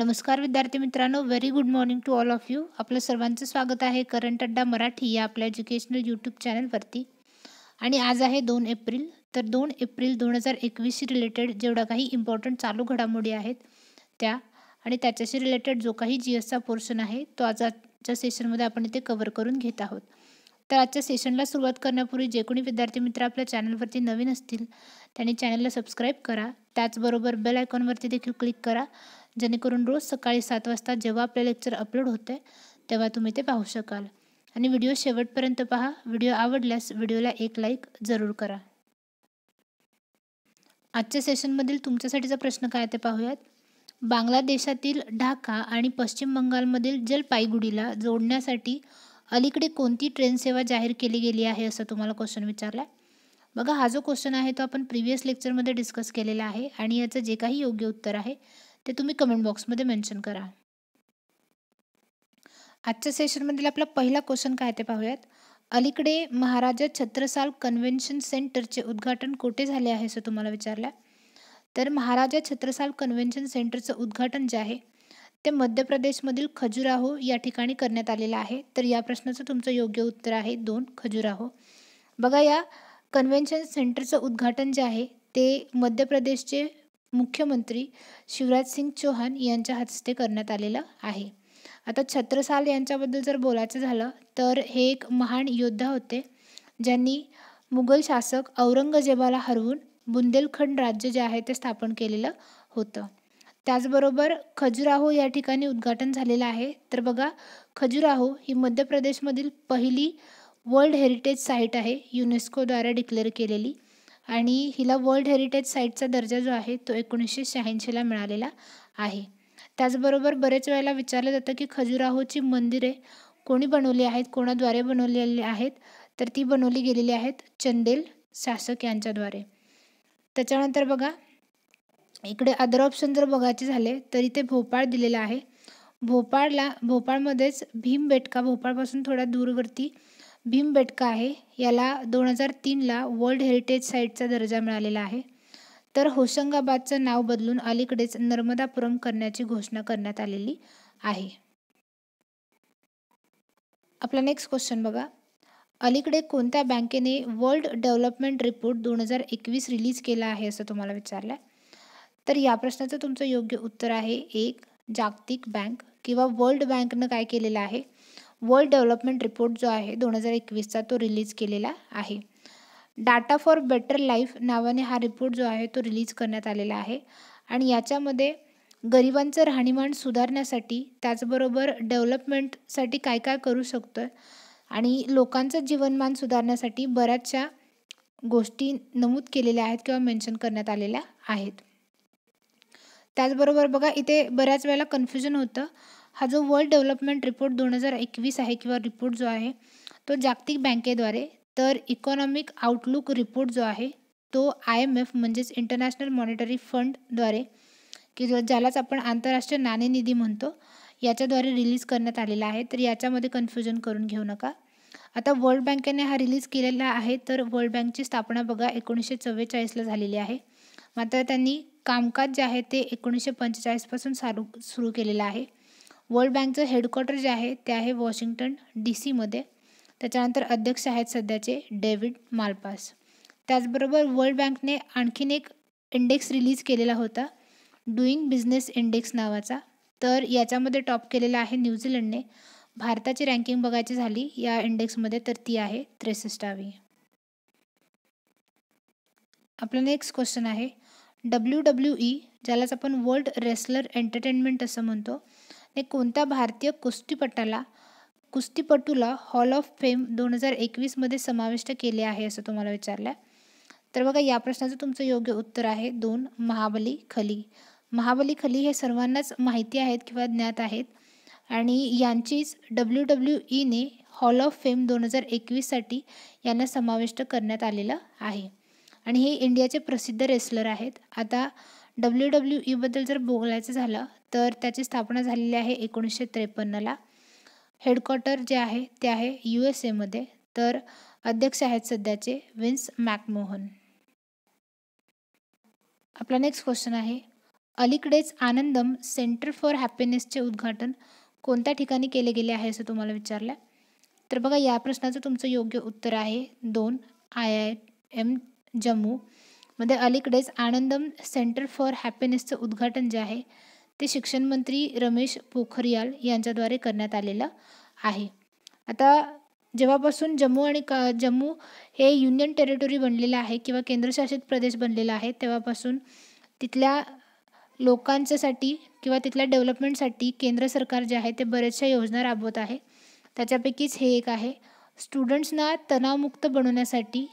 नमस्कार विद्यार्थी मित्रांनो very good morning to all of you आपलं सर्वांचं स्वागत आहे करंट अड्डा मराठी या आपल्या एज्युकेशनल यूट्यूब चॅनलवरती आणि आज आहे दोन एप्रिल तर दोन एप्रिल दोन हजार एकवीसशी रिलेटेड जेवढ्या काही इम्पॉर्टंट चालू घडामोडी आहेत त्या आणि त्याच्याशी रिलेटेड जो काही जी एसचा पोर्शन आहे तो आज आजच्या सेशनमध्ये आपण इथे कव्हर करून घेत आहोत तर आजच्या सेशनला सुरुवात करण्यापूर्वी जे कोणी विद्यार्थी मित्र आपल्या चॅनलवरती नवीन असतील त्यांनी चॅनलला सबस्क्राईब करा त्याचबरोबर बेल आयकॉनवरती देखील क्लिक करा जेणेकरून रोज सकाळी सात वाजता जेव्हा आपलं लेक्चर अपलोड होते तेव्हा तुम्ही ते पाहू शकाल आणि व्हिडिओ शेवटपर्यंत पहा व्हिडिओ आवडल्यास व्हिडिओला एक लाईक जरूर करा आजच्या सेशनमधील तुमच्यासाठीचा प्रश्न काय ते पाहूयात बांगलादेशातील ढाका आणि पश्चिम बंगालमधील जलपाईगुडीला जोडण्यासाठी अलीकडे कोणती ट्रेन सेवा जाहीर केली गेली आहे असं तुम्हाला क्वेश्चन विचारला बघा हा जो क्वेश्चन आहे तो आपण प्रिव्हियस लेक्चरमध्ये डिस्कस केलेला आहे आणि याचं जे काही योग्य उत्तर आहे ते तुम्ही कमेंट बॉक्समध्ये मेन्शन करा आजच्या सेशनमधील आपला पहिला क्वेश्चन काय ते पाहूयात अलीकडे महाराजा छत्रसाल कन्व्हेन्शन सेंटरचे उद्घाटन कोठे झाले आहे असं तुम्हाला विचारलं तर महाराजा छत्रसाल कन्व्हेन्शन सेंटरचं उद्घाटन जे आहे ते मध्य प्रदेशमधील खजुराहो या ठिकाणी करण्यात आलेलं आहे तर या प्रश्नाचं तुमचं योग्य उत्तर आहे दोन खजुराहो बघा या कन्व्हेन्शन सेंटरचं उद्घाटन जे आहे ते मध्य प्रदेशचे मुख्यमंत्री शिवराज सिंग चौहान यांच्या हस्ते करण्यात आलेलं आहे आता छत्रसाल यांच्याबद्दल जर बोलायचं झालं तर हे एक महान योद्धा होते ज्यांनी मुघल शासक औरंगजेबाला हरवून बुंदेलखंड राज्य जे आहे ते स्थापन केलेलं होतं त्याचबरोबर खजुराहो या ठिकाणी उद्घाटन झालेलं आहे तर बघा खजुराहो ही मध्य प्रदेशमधील पहिली वर्ल्ड हेरिटेज साईट आहे युनेस्कोद्वारे डिक्लेअर केलेली आणि हिला वर्ल्ड हेरिटेज साईटचा दर्जा जो आहे तो एकोणीसशे शहाऐंशीला मिळालेला आहे त्याचबरोबर बरेच वेळेला विचारलं जातं की खजुराहोची मंदिरे कोणी बनवली आहेत कोणाद्वारे बनवलेली आहेत तर ती बनवली गेलेली आहेत चंदेल शासक यांच्याद्वारे त्याच्यानंतर बघा इकडे अदर ऑप्शन जर बघायचे झाले तरी ते भोपाळ दिलेलं आहे भोपाळला भोपाळमध्येच भीमबेटका भोपाळपासून थोड्या दूरवरती भीमबेटका आहे याला दोन हजार तीनला वर्ल्ड हेरिटेज साईटचा दर्जा मिळालेला आहे तर होशंगाबादचं नाव बदलून अलीकडेच नर्मदापुरम करण्याची घोषणा करण्यात आलेली आहे आपला नेक्स्ट क्वेश्चन बघा अलीकडे कोणत्या बँकेने वर्ल्ड डेव्हलपमेंट रिपोर्ट दोन हजार एकवीस रिलीज केला आहे असं तुम्हाला विचारलं तर या प्रश्नाचं तुमचं योग्य उत्तर आहे एक जागतिक बँक किंवा वर्ल्ड बँकनं काय केलेलं आहे वर्ल्ड डेव्हलपमेंट रिपोर्ट जो आहे दोन हजार एकवीसचा तो रिलीज केलेला आहे डाटा फॉर बेटर लाईफ नावाने हा रिपोर्ट जो आहे तो रिलीज करण्यात आलेला आहे आणि याच्यामध्ये गरिबांचं राहणीमान सुधारण्यासाठी त्याचबरोबर डेव्हलपमेंटसाठी काय काय करू शकतो आणि लोकांचं जीवनमान सुधारण्यासाठी बऱ्याचशा गोष्टी नमूद केलेल्या आहेत किंवा मेन्शन करण्यात आलेल्या आहेत त्याचबरोबर बघा इथे बऱ्याच वेळेला कन्फ्युजन होतं हा जो वर्ल्ड डेव्हलपमेंट रिपोर्ट दोन हजार एकवीस आहे किंवा रिपोर्ट जो आहे तो जागतिक बँकेद्वारे तर इकॉनॉमिक आउटलुक रिपोर्ट जो आहे तो आय एम एफ म्हणजेच इंटरनॅशनल मॉनिटरी फंडद्वारे की ज्यालाच आपण आंतरराष्ट्रीय नाणेनिधी म्हणतो याच्याद्वारे रिलीज करण्यात आलेला आहे तर याच्यामध्ये कन्फ्युजन करून घेऊ नका आता वर्ल्ड बँकेने हा रिलीज केलेला आहे तर वर्ल्ड बँकची स्थापना बघा एकोणीसशे चव्वेचाळीसला झालेली आहे मात्र त्यांनी कामकाज जे आहे ते एकोणीसशे पंचेचाळीसपासून चालू सुरू केलेलं आहे वर्ल्ड बँकचं हेडक्वार्टर जे आहे ते आहे वॉशिंग्टन डी सीमध्ये त्याच्यानंतर अध्यक्ष आहेत सध्याचे डेव्हिड मालपास त्याचबरोबर वर्ल्ड बँकने आणखीन एक इंडेक्स रिलीज केलेला होता डुईंग बिझनेस इंडेक्स नावाचा तर याच्यामध्ये टॉप केलेला आहे न्यूझीलंडने भारताची रँकिंग बघायची झाली या इंडेक्समध्ये तर ती आहे त्रेसष्टावी आपला नेक्स्ट क्वेश्चन आहे डब्ल्यू डब्ल्यू ई ज्यालाच आपण वर्ल्ड रेसलर एंटरटेनमेंट असं म्हणतो हे कोणत्या भारतीय कुस्तीपटाला कुस्तीपटूला हॉल ऑफ फेम दोन हजार एकवीसमध्ये समाविष्ट केले आहे असं तुम्हाला विचारलं तर बघा या प्रश्नाचं तुमचं योग्य उत्तर आहे दोन महाबली खली महाबली खली हे सर्वांनाच माहिती आहेत किंवा ज्ञात आहेत आणि यांचीच डब्ल्यू डब्ल्यू ईने हॉल ऑफ फेम दोन हजार एकवीससाठी यांना समाविष्ट करण्यात आलेलं आहे आणि हे इंडियाचे प्रसिद्ध रेसलर आहेत आता डब्ल्यू डब्ल्यू ईबद्दल e जर बोलायचं झालं तर त्याची स्थापना झालेली आहे एकोणीसशे त्रेपन्नला हेडक्वार्टर जे आहे ते आहे यू एस एमध्ये तर अध्यक्ष आहेत सध्याचे विन्स मॅकमोहन आपला नेक्स्ट क्वेश्चन आहे अलीकडेच आनंदम सेंटर फॉर हॅपीनेसचे उद्घाटन कोणत्या ठिकाणी केले गेले आहे असं तुम्हाला विचारलं तर बघा या प्रश्नाचं तुमचं योग्य उत्तर आहे दोन आय आय एम जम्मू मध्ये अलीकडेच आनंदम सेंटर फॉर हॅपीनेसचं उद्घाटन जे आहे ते शिक्षण मंत्री रमेश पोखरियाल यांच्याद्वारे करण्यात आलेलं आहे आता जेव्हापासून जम्मू आणि का जम्मू हे युनियन टेरिटरी बनलेलं आहे किंवा केंद्रशासित प्रदेश बनलेला आहे तेव्हापासून तिथल्या लोकांच्यासाठी किंवा तिथल्या डेव्हलपमेंटसाठी केंद्र सरकार जे आहे ते बऱ्याचशा योजना राबवत आहे त्याच्यापैकीच हे एक आहे स्टुडंट्सना तणावमुक्त बनवण्यासाठी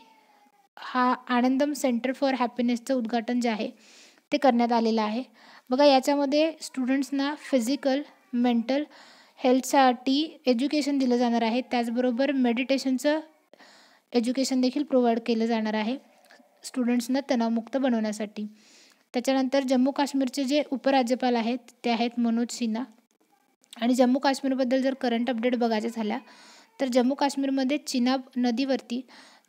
हा आनंदम सेंटर फॉर हॅपीनेसचं उद्घाटन जे आहे ते करण्यात आलेलं आहे बघा याच्यामध्ये स्टुडंट्सना फिजिकल मेंटल हेल्थसाठी एज्युकेशन दिलं जाणार आहे त्याचबरोबर मेडिटेशनचं एज्युकेशन देखील प्रोव्हाइड केलं जाणार आहे स्टुडंट्सना तणावमुक्त बनवण्यासाठी त्याच्यानंतर जम्मू काश्मीरचे जे उपराज्यपाल आहेत ते आहेत मनोज सिन्हा आणि जम्मू काश्मीरबद्दल जर करंट अपडेट बघायचं झाल्या तर जम्मू काश्मीरमध्ये चिनाब नदीवरती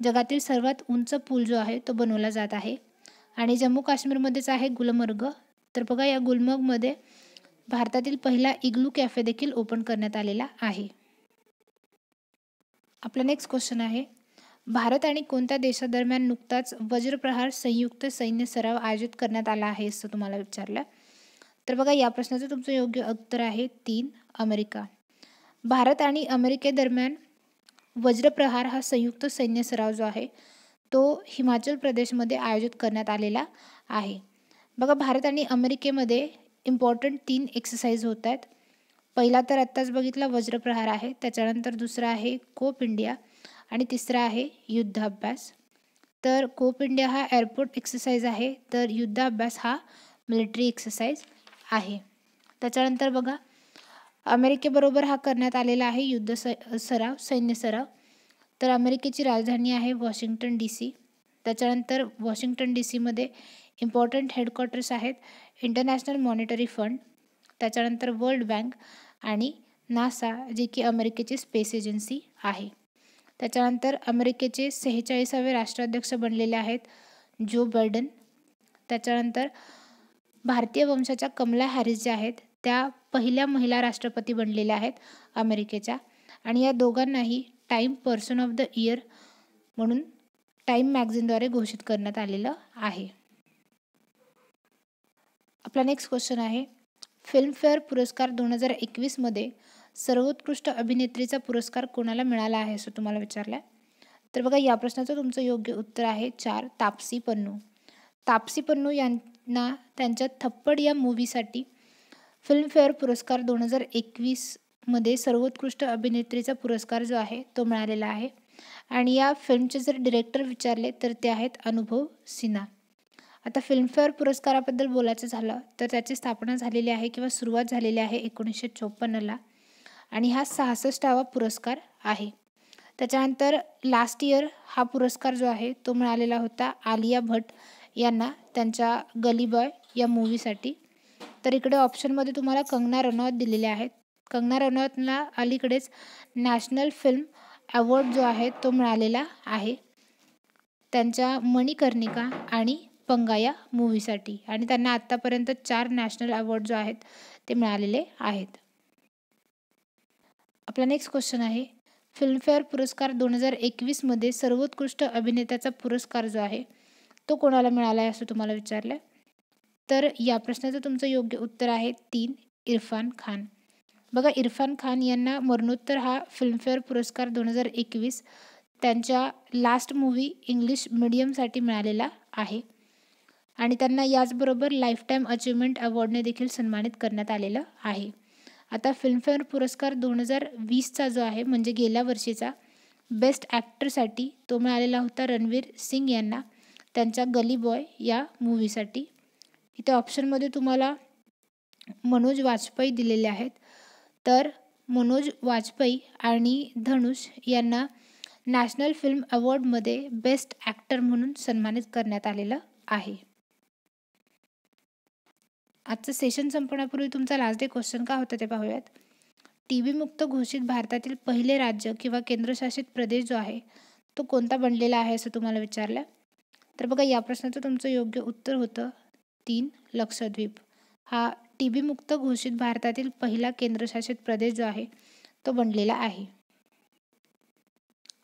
जगातील सर्वात उंच पूल जो आहे तो बनवला जात आहे आणि जम्मू काश्मीरमध्येच आहे गुलमर्ग तर बघा या गुलमर्गमध्ये भारतातील पहिला इग्लू कॅफे देखील ओपन करण्यात आलेला आहे आपला नेक्स्ट क्वेश्चन आहे भारत आणि कोणत्या देशादरम्यान नुकताच वज्रप्रहार संयुक्त सैन्य सराव आयोजित करण्यात आला आहे असं तुम्हाला विचारलं तर बघा या प्रश्नाचं तुमचं योग्य उत्तर आहे तीन अमेरिका भारत आणि अमेरिकेदरम्यान वज्रप्रहार हा संयुक्त सैन्य सराव जो आहे तो हिमाचल प्रदेशमध्ये आयोजित करण्यात आलेला आहे बघा भारत आणि अमेरिकेमध्ये इम्पॉर्टंट तीन एक्सरसाइज होत आहेत पहिला तर आत्ताच बघितला वज्रप्रहार आहे त्याच्यानंतर दुसरा आहे कोप इंडिया आणि तिसरा आहे युद्धाभ्यास तर कोप इंडिया हा एअरपोर्ट एक्सरसाइज आहे तर युद्धाभ्यास हा मिलिटरी एक्सरसाइज आहे त्याच्यानंतर बघा अमेरिकेबरोबर हा करण्यात आलेला आहे युद्ध स सराव सैन्य सराव तर अमेरिकेची राजधानी आहे वॉशिंग्टन डी सी त्याच्यानंतर वॉशिंग्टन डी सीमध्ये इम्पॉर्टंट हेडक्वार्टर्स आहेत इंटरनॅशनल मॉनिटरी फंड त्याच्यानंतर वर्ल्ड बँक आणि नासा जी की अमेरिकेची स्पेस एजन्सी आहे त्याच्यानंतर अमेरिकेचे सेहेचाळीसावे राष्ट्राध्यक्ष बनलेले आहेत जो बर्डन त्याच्यानंतर भारतीय वंशाच्या कमला हॅरिस ज्या आहेत त्या पहिल्या महिला राष्ट्रपती बनलेल्या आहेत अमेरिकेच्या आणि या दोघांनाही Time person of the year म्हणून टाईम मॅगझिनद्वारे घोषित करण्यात आलेलं आहे आपला नेक्स्ट क्वेश्चन आहे फिल्मफेअर पुरस्कार दोन हजार एकवीसमध्ये सर्वोत्कृष्ट अभिनेत्रीचा पुरस्कार कोणाला मिळाला आहे असं तुम्हाला विचारलं तर बघा या प्रश्नाचं तुमचं योग्य उत्तर आहे चार तापसी पन्नू तापसी पन्नू यांना त्यांच्या थप्पड या मूव्हीसाठी फिल्मफेअर पुरस्कार दोन हजार एकवीसमध्ये सर्वोत्कृष्ट अभिनेत्रीचा पुरस्कार जो आहे तो मिळालेला आहे आणि या फिल्मचे जर डिरेक्टर विचारले तर ते आहेत अनुभव सिन्हा आता फिल्मफेअर पुरस्काराबद्दल बोलायचं झालं तर त्याची स्थापना झालेली आहे किंवा सुरुवात झालेली आहे एकोणीसशे चोपन्नला आणि हा सहासष्टावा पुरस्कार आहे त्याच्यानंतर लास्ट इयर हा पुरस्कार जो आहे तो मिळालेला होता आलिया भट यांना त्यांच्या गली बॉय या मूवीसाठी तर इकडे ऑप्शनमध्ये तुम्हाला कंगना रनौत दिलेल्या आहेत कंगना रनौतला अलीकडेच नॅशनल फिल्म अवॉर्ड जो आहे तो मिळालेला आहे त्यांच्या मणिकर्णिका आणि पंगा या मूवीसाठी आणि त्यांना आत्तापर्यंत चार नॅशनल अवॉर्ड जो आहेत ते मिळालेले आहेत आपला नेक्स्ट क्वेश्चन आहे फिल्मफेअर पुरस्कार दोन हजार एकवीसमध्ये सर्वोत्कृष्ट अभिनेत्याचा पुरस्कार जो आहे तो कोणाला मिळाला आहे असं तुम्हाला विचारलं तर या प्रश्नाचं तुमचं योग्य उत्तर आहे तीन इरफान खान बघा इरफान खान यांना मरणोत्तर हा फिल्मफेअर पुरस्कार दोन हजार एकवीस त्यांच्या लास्ट मूवी इंग्लिश मिडियमसाठी मिळालेला आहे आणि त्यांना याचबरोबर लाईफटाईम अचीवमेंट अवॉर्डने देखील सन्मानित करण्यात आलेलं आहे आता फिल्मफेअर पुरस्कार दोन हजार वीसचा जो आहे म्हणजे गेल्या वर्षीचा बेस्ट ॲक्टरसाठी तो मिळालेला होता रणवीर सिंग यांना त्यांच्या गली बॉय या मूवीसाठी इथे ऑप्शनमध्ये तुम्हाला मनोज वाजपेयी दिलेले आहेत तर मनोज वाजपेयी आणि धनुष यांना नॅशनल फिल्म अवॉर्डमध्ये बेस्ट ॲक्टर म्हणून सन्मानित करण्यात आलेलं आहे आजचं सेशन संपण्यापूर्वी तुमचा लास्ट डे क्वेश्चन का होता ते पाहूयात टी व्ही मुक्त घोषित भारतातील पहिले राज्य किंवा केंद्रशासित प्रदेश जो आहे तो कोणता बनलेला आहे असं तुम्हाला विचारलं तर बघा या प्रश्नाचं तुमचं योग्य उत्तर होतं तीन लक्षद्वीप हा टी मुक्त घोषित भारतातील पहिला केंद्रशासित प्रदेश जो आहे तो बनलेला आहे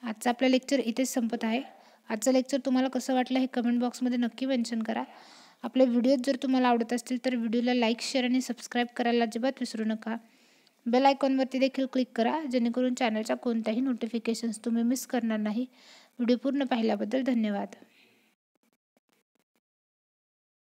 आजचा आपलं लेक्चर इथेच संपत आहे आजचं लेक्चर तुम्हाला कसं वाटलं हे कमेंट बॉक्समध्ये नक्की मेन्शन करा आपले व्हिडिओज जर तुम्हाला आवडत असतील तर व्हिडिओला लाईक शेअर आणि सबस्क्राईब करायला अजिबात विसरू नका बेल आयकॉनवरती देखील क्लिक करा जेणेकरून चॅनलच्या कोणत्याही नोटिफिकेशन्स तुम्ही मिस करणार नाही व्हिडिओ पूर्ण पाहिल्याबद्दल धन्यवाद